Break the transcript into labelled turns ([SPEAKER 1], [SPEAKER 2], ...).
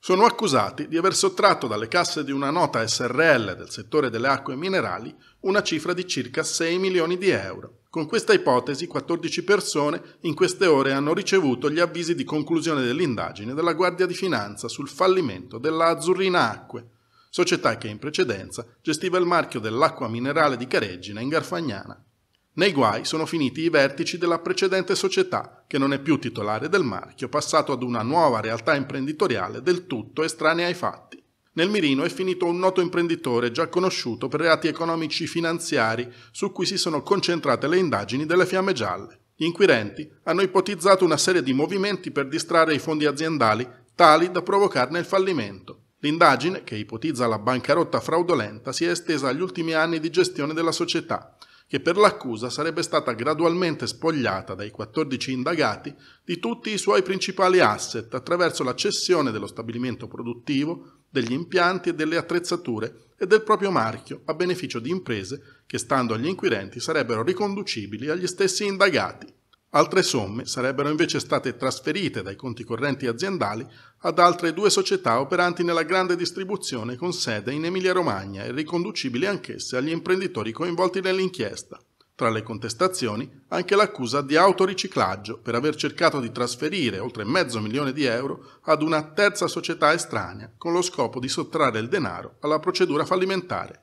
[SPEAKER 1] Sono accusati di aver sottratto dalle casse di una nota SRL del settore delle acque minerali una cifra di circa 6 milioni di euro. Con questa ipotesi 14 persone in queste ore hanno ricevuto gli avvisi di conclusione dell'indagine della Guardia di Finanza sul fallimento della Azzurrina Acque, società che in precedenza gestiva il marchio dell'acqua minerale di Careggina in Garfagnana. Nei guai sono finiti i vertici della precedente società, che non è più titolare del marchio, passato ad una nuova realtà imprenditoriale del tutto estranea ai fatti. Nel mirino è finito un noto imprenditore già conosciuto per reati economici finanziari su cui si sono concentrate le indagini delle fiamme gialle. Gli inquirenti hanno ipotizzato una serie di movimenti per distrarre i fondi aziendali tali da provocarne il fallimento. L'indagine, che ipotizza la bancarotta fraudolenta, si è estesa agli ultimi anni di gestione della società, che per l'accusa sarebbe stata gradualmente spogliata dai 14 indagati di tutti i suoi principali asset attraverso la cessione dello stabilimento produttivo, degli impianti e delle attrezzature e del proprio marchio a beneficio di imprese che, stando agli inquirenti, sarebbero riconducibili agli stessi indagati. Altre somme sarebbero invece state trasferite dai conti correnti aziendali ad altre due società operanti nella grande distribuzione con sede in Emilia-Romagna e riconducibili anch'esse agli imprenditori coinvolti nell'inchiesta. Tra le contestazioni anche l'accusa di autoriciclaggio per aver cercato di trasferire oltre mezzo milione di euro ad una terza società estranea con lo scopo di sottrarre il denaro alla procedura fallimentare.